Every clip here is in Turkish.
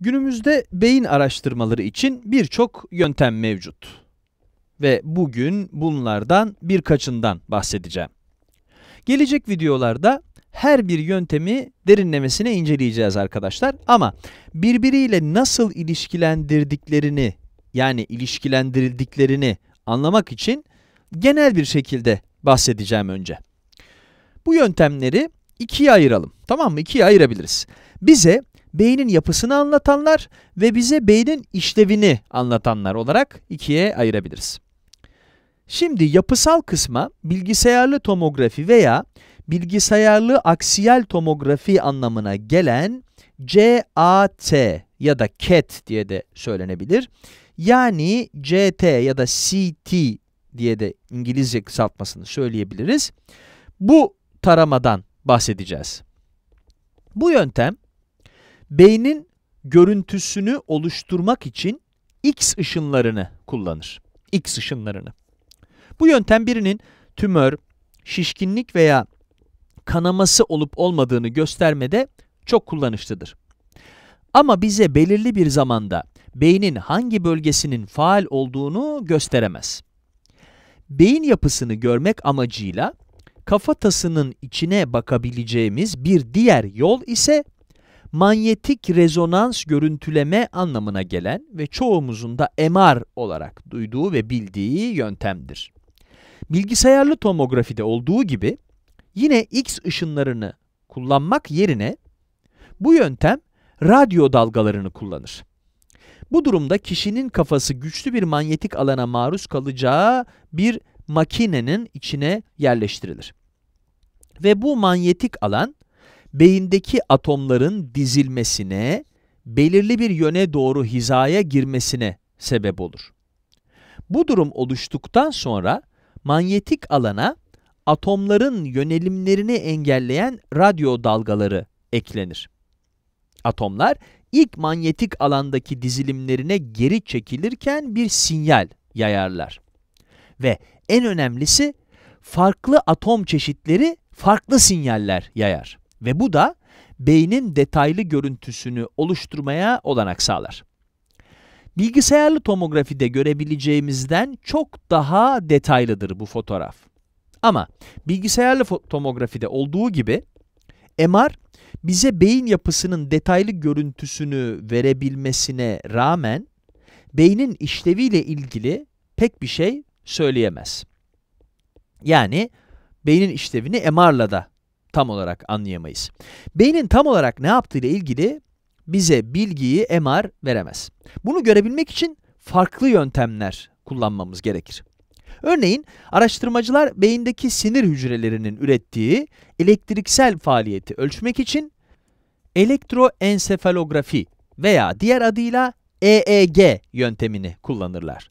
Günümüzde beyin araştırmaları için birçok yöntem mevcut. Ve bugün bunlardan birkaçından bahsedeceğim. Gelecek videolarda her bir yöntemi derinlemesine inceleyeceğiz arkadaşlar. Ama birbiriyle nasıl ilişkilendirdiklerini yani ilişkilendirildiklerini anlamak için genel bir şekilde bahsedeceğim önce. Bu yöntemleri ikiye ayıralım. Tamam mı? İkiye ayırabiliriz. Bize beynin yapısını anlatanlar ve bize beynin işlevini anlatanlar olarak ikiye ayırabiliriz. Şimdi yapısal kısma bilgisayarlı tomografi veya bilgisayarlı aksiyel tomografi anlamına gelen CAT ya da CAT diye de söylenebilir. Yani CT ya da CT diye de İngilizce kısaltmasını söyleyebiliriz. Bu taramadan bahsedeceğiz. Bu yöntem beynin görüntüsünü oluşturmak için X ışınlarını kullanır. X ışınlarını. Bu yöntem birinin tümör, şişkinlik veya kanaması olup olmadığını göstermede çok kullanışlıdır. Ama bize belirli bir zamanda beynin hangi bölgesinin faal olduğunu gösteremez. Beyin yapısını görmek amacıyla kafatasının içine bakabileceğimiz bir diğer yol ise manyetik rezonans görüntüleme anlamına gelen ve çoğumuzun da MR olarak duyduğu ve bildiği yöntemdir. Bilgisayarlı tomografide olduğu gibi yine X ışınlarını kullanmak yerine bu yöntem radyo dalgalarını kullanır. Bu durumda kişinin kafası güçlü bir manyetik alana maruz kalacağı bir makinenin içine yerleştirilir. Ve bu manyetik alan beyindeki atomların dizilmesine, belirli bir yöne doğru hizaya girmesine sebep olur. Bu durum oluştuktan sonra manyetik alana atomların yönelimlerini engelleyen radyo dalgaları eklenir. Atomlar ilk manyetik alandaki dizilimlerine geri çekilirken bir sinyal yayarlar. Ve en önemlisi farklı atom çeşitleri farklı sinyaller yayar. Ve bu da beynin detaylı görüntüsünü oluşturmaya olanak sağlar. Bilgisayarlı tomografide görebileceğimizden çok daha detaylıdır bu fotoğraf. Ama bilgisayarlı tomografide olduğu gibi MR bize beyin yapısının detaylı görüntüsünü verebilmesine rağmen beynin işleviyle ilgili pek bir şey söyleyemez. Yani beynin işlevini MR'la da tam olarak anlayamayız. Beynin tam olarak ne yaptığı ile ilgili bize bilgiyi MR veremez. Bunu görebilmek için farklı yöntemler kullanmamız gerekir. Örneğin araştırmacılar beyindeki sinir hücrelerinin ürettiği elektriksel faaliyeti ölçmek için elektroensefalografi veya diğer adıyla EEG yöntemini kullanırlar.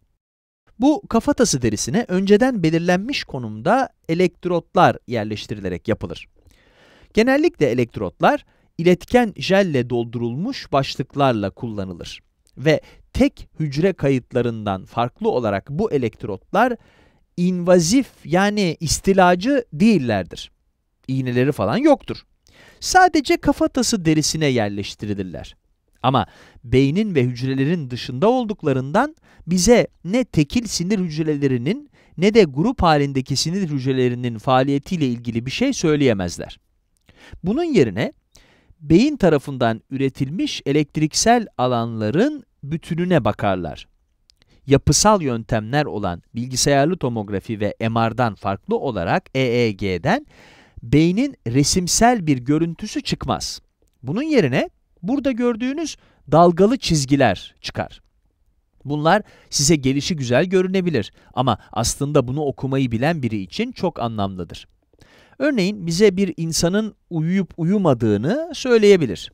Bu kafatası derisine önceden belirlenmiş konumda elektrotlar yerleştirilerek yapılır. Genellikle elektrotlar iletken jelle doldurulmuş başlıklarla kullanılır ve tek hücre kayıtlarından farklı olarak bu elektrotlar invazif yani istilacı değillerdir. İğneleri falan yoktur. Sadece kafatası derisine yerleştirilirler. Ama beynin ve hücrelerin dışında olduklarından bize ne tekil sinir hücrelerinin ne de grup halindeki sinir hücrelerinin faaliyetiyle ilgili bir şey söyleyemezler. Bunun yerine beyin tarafından üretilmiş elektriksel alanların bütününe bakarlar. Yapısal yöntemler olan bilgisayarlı tomografi ve MR'dan farklı olarak EEG'den beynin resimsel bir görüntüsü çıkmaz. Bunun yerine burada gördüğünüz dalgalı çizgiler çıkar. Bunlar size gelişi güzel görünebilir ama aslında bunu okumayı bilen biri için çok anlamlıdır. Örneğin bize bir insanın uyuyup uyumadığını söyleyebilir.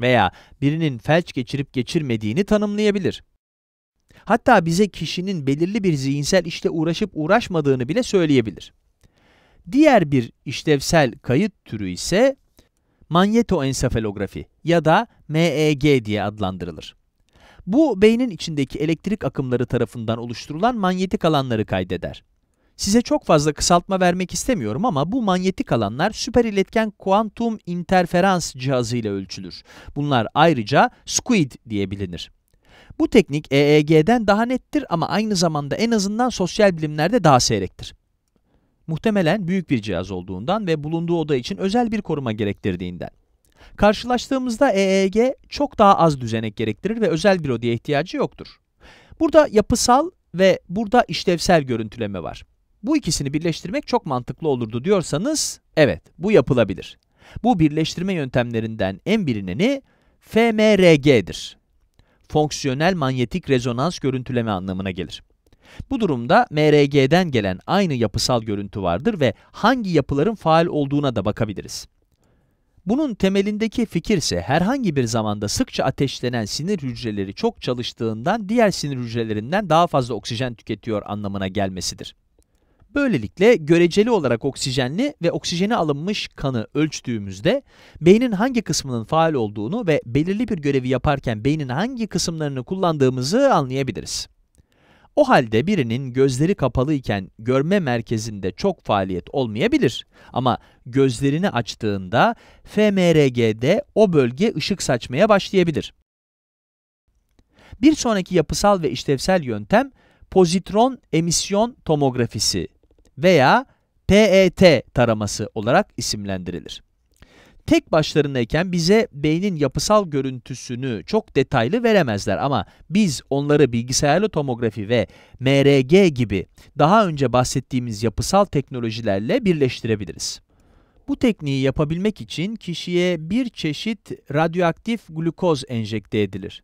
Veya birinin felç geçirip geçirmediğini tanımlayabilir. Hatta bize kişinin belirli bir zihinsel işle uğraşıp uğraşmadığını bile söyleyebilir. Diğer bir işlevsel kayıt türü ise manyetoensefalografi ya da MEG diye adlandırılır. Bu beynin içindeki elektrik akımları tarafından oluşturulan manyetik alanları kaydeder. Size çok fazla kısaltma vermek istemiyorum ama bu manyetik alanlar süper iletken kuantum interferans cihazıyla ölçülür. Bunlar ayrıca SQUID diye bilinir. Bu teknik EEG'den daha nettir ama aynı zamanda en azından sosyal bilimlerde daha seyrektir. Muhtemelen büyük bir cihaz olduğundan ve bulunduğu oda için özel bir koruma gerektirdiğinden. Karşılaştığımızda EEG çok daha az düzenek gerektirir ve özel bir odaya ihtiyacı yoktur. Burada yapısal ve burada işlevsel görüntüleme var bu ikisini birleştirmek çok mantıklı olurdu diyorsanız, evet bu yapılabilir. Bu birleştirme yöntemlerinden en bilineni FMRG'dir. Fonksiyonel manyetik rezonans görüntüleme anlamına gelir. Bu durumda MRG'den gelen aynı yapısal görüntü vardır ve hangi yapıların faal olduğuna da bakabiliriz. Bunun temelindeki fikir ise herhangi bir zamanda sıkça ateşlenen sinir hücreleri çok çalıştığından diğer sinir hücrelerinden daha fazla oksijen tüketiyor anlamına gelmesidir. Böylelikle göreceli olarak oksijenli ve oksijeni alınmış kanı ölçtüğümüzde beynin hangi kısmının faal olduğunu ve belirli bir görevi yaparken beynin hangi kısımlarını kullandığımızı anlayabiliriz. O halde birinin gözleri kapalı iken görme merkezinde çok faaliyet olmayabilir. Ama gözlerini açtığında FMRG'de o bölge ışık saçmaya başlayabilir. Bir sonraki yapısal ve işlevsel yöntem pozitron emisyon tomografisi veya PET taraması olarak isimlendirilir. Tek başlarındayken bize beynin yapısal görüntüsünü çok detaylı veremezler ama biz onları bilgisayarlı tomografi ve MRG gibi daha önce bahsettiğimiz yapısal teknolojilerle birleştirebiliriz. Bu tekniği yapabilmek için kişiye bir çeşit radyoaktif glukoz enjekte edilir.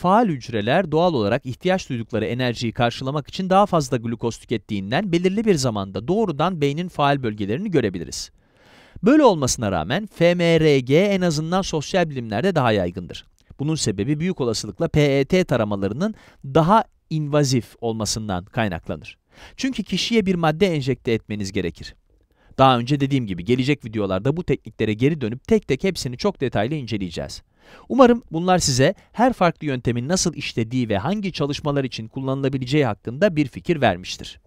Faal hücreler doğal olarak ihtiyaç duydukları enerjiyi karşılamak için daha fazla glukoz tükettiğinden belirli bir zamanda doğrudan beynin faal bölgelerini görebiliriz. Böyle olmasına rağmen FMRG en azından sosyal bilimlerde daha yaygındır. Bunun sebebi büyük olasılıkla PET taramalarının daha invazif olmasından kaynaklanır. Çünkü kişiye bir madde enjekte etmeniz gerekir. Daha önce dediğim gibi gelecek videolarda bu tekniklere geri dönüp tek tek hepsini çok detaylı inceleyeceğiz. Umarım bunlar size her farklı yöntemin nasıl işlediği ve hangi çalışmalar için kullanılabileceği hakkında bir fikir vermiştir.